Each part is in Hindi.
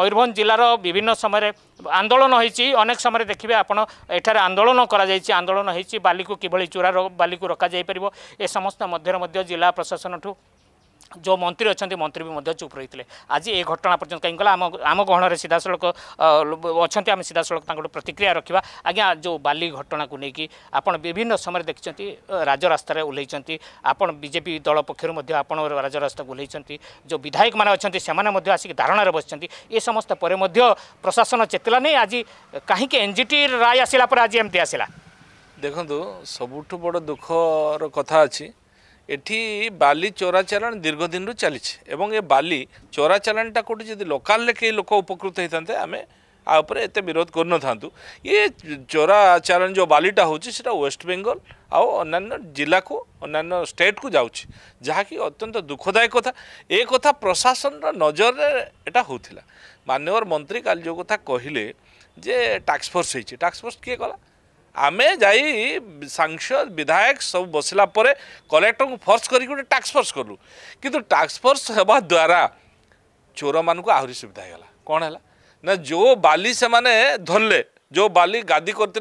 ମୟୂରଭଞ୍ଜ ଜିଲ୍ଲାର ବିଭିନ୍ନ ସମୟରେ ଆନ୍ଦୋଳନ ହୋଇଛି ଅନେକ ସମୟରେ ଦେଖିବେ ଆପଣ ଏଠାରେ ଆନ୍ଦୋଳନ କରାଯାଇଛି ଆନ୍ଦୋଳନ ହୋଇଛି ବାଲିକୁ କିଭଳି ଚୋରା ବାଲିକୁ ରଖାଯାଇପାରିବ ଏ ସମସ୍ତ ମଧ୍ୟରେ ମଧ୍ୟ ଜିଲ୍ଲା ପ୍ରଶାସନଠୁ जो मंत्री मन्त्री मंत्री भी चुप रही रहिले आज ये घटना पर्यन्त काहीँक आम गहन सिधासख अच्छा आम सीधा सिधासख प्रतिक्रिया रखा आज्ञा जो बा घटना को लेकिन आपण विभिन्न समय देखिन्छ राजरास्तार ओह्लै आपण दल पक्षहरू आप राजस्ता ओह्लै जो विधायक मैंने अहिले आसिक धारणार बस ए समस्त पर प्रशासन चेतला नहीं आज कहीं काहीँक एनजिटी राय आसला आज एमि आसला देखु सबुठु बड दुखर कथा अच्छी এটি বালি চোরা চালাণ দীর্ঘদিন চালিছে এবং এ বালি চোরা চালাণটা কোটি যদি লোকালে কেউ লোক উপকৃত হয়ে আমি আ উপরে এতে বিরোধ করে নথান্তু ইয়ে চোরা চালাণ যে বালিটা হচ্ছে সেটা ওয়েস্ট বেঙ্গল আও অন্যান্য জেলাকু অন্যান্য স্টেটকু যাচ্ছে কি অত্যন্ত দুঃখদায়ক কথা এ কথা প্রশাসন নজর এটা হোলা মাননীয় মন্ত্রী কাল যে কথা কহিলে যে টাস্কফোর্স হয়েছে টাস্কফোর্স কিয়ে কলা आमे जाई सांसद विधायक सब बसला कलेक्टर को फोर्स करी गोटे कलु किंतु टास्क होगा द्वारा चोर मानक आहरी सुविधा होगा कौन है ना जो बाली से मैंने धरले जो बाली गादी करते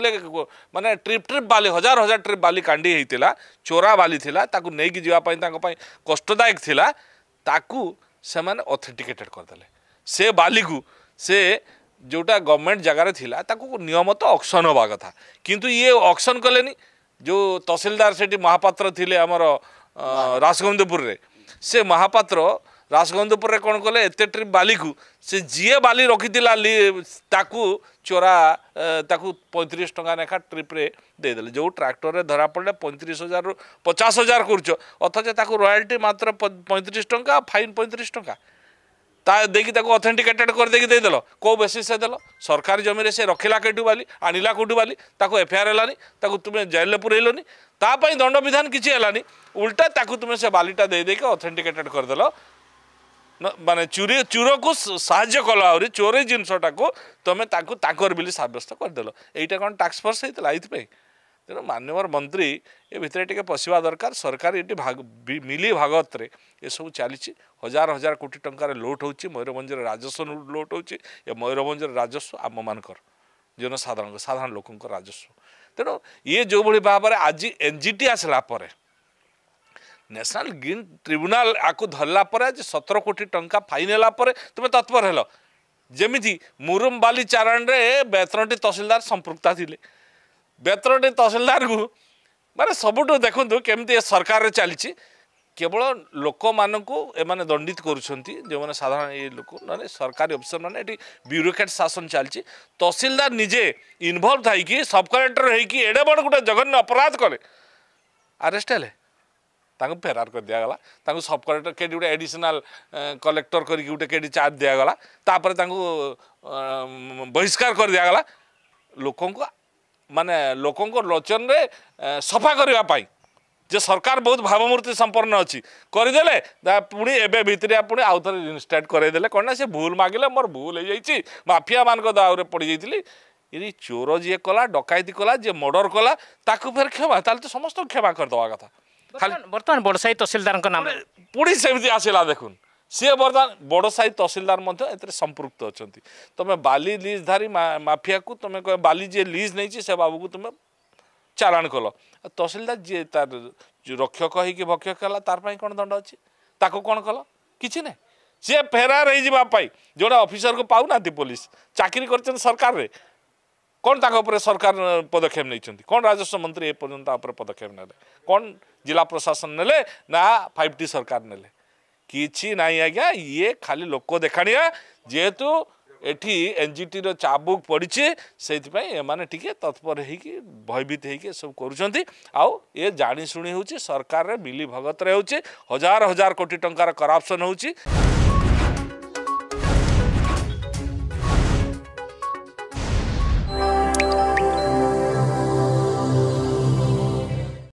माने ट्रिप ट्रिप बाली हजार हजार ट्रिप बाली कांडी होता चोरा बाली थिला ताकू नेकी जीवापाई तांको कष्टदायक ताकू सेमाने ऑथेंटिकेटेड करदेले से बाली को से ଯେଉଁଟା ଗଭର୍ଣ୍ଣମେଣ୍ଟ ଜାଗାରେ ଥିଲା ତାକୁ ନିୟମିତ ଅକ୍ସନ୍ ହେବା କଥା କିନ୍ତୁ ଇଏ ଅକ୍ସନ୍ କଲେନି ଯେଉଁ ତହସିଲଦାର ସେଠି ମହାପାତ୍ର ଥିଲେ ଆମର ରାସଗୋବିନ୍ଦପୁରରେ ସେ ମହାପାତ୍ର ରାସଗୋବିନ୍ଦପୁରରେ କ'ଣ କଲେ ଏତେ ଟ୍ରିପ୍ ବାଲିକୁ ସେ ଯିଏ ବାଲି ରଖିଥିଲା ତାକୁ ଚୋରା ତାକୁ ପଇଁତିରିଶ ଟଙ୍କା ଲେଖା ଟ୍ରିପ୍ରେ ଦେଇଦେଲେ ଯେଉଁ ଟ୍ରାକ୍ଟରରେ ଧରା ପଡ଼ିଲେ ପଇଁତିରିଶ ହଜାରରୁ ପଚାଶ ହଜାର କରୁଛ ଅଥଚ ତାକୁ ରୟାଲିଟି ମାତ୍ର ପଇଁତିରିଶ ଟଙ୍କା ଫାଇନ୍ ପଇଁତିରିଶ ଟଙ୍କା তা দেখি তাকে অথেন্টিকেটেড করে দেখি দেইদেল কেউ বেসিসে দেল সরকারি জমিরে সে রখিলা কেটু বালি আনিলা কেটু বালি তাকে এফআইআর এলানি তাকে তুমি জেলে পুরাইলনি তাপাই দণ্ডবিধান কিছু এলানি উল্টা তাকে তুমি সে বালিটা দিয়ে দিয়ে অথেন্টিকেটেড করে দেল মানে চুরি চোরকু সাহায্য কল আহরি চোরি জিনিসটাকে তুমি তাকে তাঁকর বলে সাব্যস্ত করে দেল এইটা কোণ টাস্ক ফোর্স হয়েছিল এইপাই ତେଣୁ ମାନ୍ୟବର ମନ୍ତ୍ରୀ ଏ ଭିତରେ ଟିକେ ପଶିବା ଦରକାର ସରକାର ଏଠି ଭାଗ ମିଲି ଭାଗତରେ ଏସବୁ ଚାଲିଛି ହଜାର ହଜାର କୋଟି ଟଙ୍କାରେ ଲୁଟ୍ ହେଉଛି ମୟୂରଭଞ୍ଜର ରାଜସ୍ୱ ଲୁଟ୍ ହେଉଛି ଏ ମୟୂରଭଞ୍ଜର ରାଜସ୍ୱ ଆମମାନଙ୍କର ଜନସାଧାରଣଙ୍କ ସାଧାରଣ ଲୋକଙ୍କ ରାଜସ୍ୱ ତେଣୁ ଇଏ ଯେଉଁଭଳି ଭାବରେ ଆଜି ଏନ୍ ଜି ଟି ଆସିଲା ପରେ ନ୍ୟାସନାଲ୍ ଗ୍ରୀନ୍ ଟ୍ରିବ୍ୟୁନାଲ୍ ଆକୁ ଧରିଲା ପରେ ଆଜି ସତର କୋଟି ଟଙ୍କା ଫାଇନ୍ ହେଲା ପରେ ତୁମେ ତତ୍ପର ହେଲ ଯେମିତି ମୁରୁମ୍ବାଲି ଚାରଣରେ ବେତନଟି ତହସିଲଦାର ସମ୍ପୃକ୍ତ ଥିଲେ ବେତନଟି ତହସିଲଦାରକୁ ମାନେ ସବୁଠୁ ଦେଖନ୍ତୁ କେମିତି ଏ ସରକାରରେ ଚାଲିଛି କେବଳ ଲୋକମାନଙ୍କୁ ଏମାନେ ଦଣ୍ଡିତ କରୁଛନ୍ତି ଯେଉଁମାନେ ସାଧାରଣ ଏ ଲୋକ ନହେଲେ ସରକାରୀ ଅଫିସରମାନେ ଏଠି ବ୍ୟୁରୋକ୍ରାଟ ଶାସନ ଚାଲିଛି ତହସିଲଦାର ନିଜେ ଇନଭଲ୍ଭ ଥାଇକି ସବ୍ କଲେକ୍ଟର ହେଇକି ଏଡ଼େ ବଡ଼ ଗୋଟେ ଜଘନ୍ୟ ଅପରାଧ କଲେ ଆରେଷ୍ଟ ହେଲେ ତାଙ୍କୁ ଫେରାର କରିଦିଆଗଲା ତାଙ୍କୁ ସବ୍ କଲେକ୍ଟର କେଠି ଗୋଟେ ଆଡ଼ିସନାଲ କଲେକ୍ଟର କରିକି ଗୋଟେ କେଠି ଚାର୍ଜ ଦିଆଗଲା ତାପରେ ତାଙ୍କୁ ବହିଷ୍କାର କରିଦିଆଗଲା ଲୋକଙ୍କୁ ମାନେ ଲୋକଙ୍କ ଲୋଚନରେ ସଫା କରିବା ପାଇଁ ଯେ ସରକାର ବହୁତ ଭାବମୂର୍ତ୍ତି ସମ୍ପନ୍ନ ଅଛି କରିଦେଲେ ପୁଣି ଏବେ ଭିତରେ ପୁଣି ଆଉ ଥରେ ରିନଷ୍ଟାର୍ଟ କରାଇଦେଲେ କ'ଣ ନା ସେ ଭୁଲ ମାଗିଲେ ମୋର ଭୁଲ ହେଇଯାଇଛି ମାଫିଆମାନଙ୍କ ଦାଉରେ ପଡ଼ିଯାଇଥିଲି ଏଇ ଚୋର ଯିଏ କଲା ଡକାୟତି କଲା ଯିଏ ମର୍ଡ଼ର କଲା ତାକୁ ଫେର କ୍ଷମା ତାହେଲେ ତ ସମସ୍ତଙ୍କୁ କ୍ଷମା କରିଦେବା କଥା ଖାଲି ବର୍ତ୍ତମାନ ବଡ଼ସାହି ତହସିଲଦାରଙ୍କ ନାମ ପୁଣି ସେମିତି ଆସିଲା ଦେଖୁନ୍ ସିଏ ବର୍ତ୍ତମାନ ବଡ଼ସାହି ତହସିଲଦାର ମଧ୍ୟ ଏଥିରେ ସମ୍ପୃକ୍ତ ଅଛନ୍ତି ତୁମେ ବାଲି ଲିଜ୍ଧାରୀ ମାଫିଆକୁ ତୁମେ କହ ବାଲି ଯିଏ ଲିଜ୍ ନେଇଛି ସେ ବାବୁକୁ ତୁମେ ଚାଲାଣ କଲ ତହସିଲଦାର ଯିଏ ତାର ରକ୍ଷକ ହେଇକି ଭକ୍ଷକ ହେଲା ତାର ପାଇଁ କ'ଣ ଦଣ୍ଡ ଅଛି ତାକୁ କ'ଣ କଲ କିଛି ନାହିଁ ସିଏ ଫେରାର ହେଇଯିବା ପାଇଁ ଯେଉଁଟା ଅଫିସରକୁ ପାଉନାହାନ୍ତି ପୋଲିସ ଚାକିରି କରିଛନ୍ତି ସରକାରରେ କ'ଣ ତାଙ୍କ ଉପରେ ସରକାର ପଦକ୍ଷେପ ନେଇଛନ୍ତି କ'ଣ ରାଜସ୍ୱ ମନ୍ତ୍ରୀ ଏପର୍ଯ୍ୟନ୍ତ ତା ଉପରେ ପଦକ୍ଷେପ ନେଲେ କ'ଣ ଜିଲ୍ଲା ପ୍ରଶାସନ ନେଲେ ନା ଫାଇଭ୍ ଟି ସରକାର ନେଲେ କିଛି ନାହିଁ ଆଜ୍ଞା ଇଏ ଖାଲି ଲୋକ ଦେଖାଣିଆ ଯେହେତୁ ଏଠି ଏନ୍ଜିଟିର ଚାବୁକ ପଡ଼ିଛି ସେଇଥିପାଇଁ ଏମାନେ ଟିକେ ତତ୍ପର ହେଇକି ଭୟଭୀତ ହେଇକି ଏସବୁ କରୁଛନ୍ତି ଆଉ ଏ ଜାଣିଶୁଣି ହେଉଛି ସରକାରରେ ମିଲି ଭଗତରେ ହେଉଛି ହଜାର ହଜାର କୋଟି ଟଙ୍କାର କରପ୍ସନ୍ ହେଉଛି